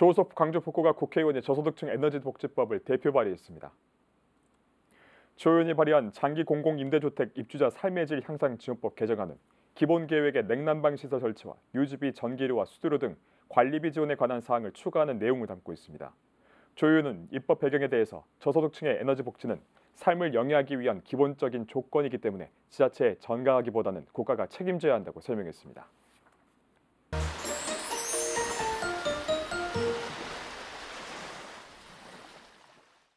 조호섭 광주 북구가 국회의원이 저소득층 에너지 복지법을 대표 발의했습니다. 조 의원이 발의한 장기 공공 임대주택 입주자 삶의 질 향상 지원법 개정안은 기본계획의 냉난방 시설 설치와 유지비, 전기료와 수수료 등 관리비 지원에 관한 사항을 추가하는 내용을 담고 있습니다. 조 의원은 입법 배경에 대해서 저소득층의 에너지 복지는 삶을 영위하기 위한 기본적인 조건이기 때문에 지자체에 전가하기보다는 국가가 책임져야 한다고 설명했습니다.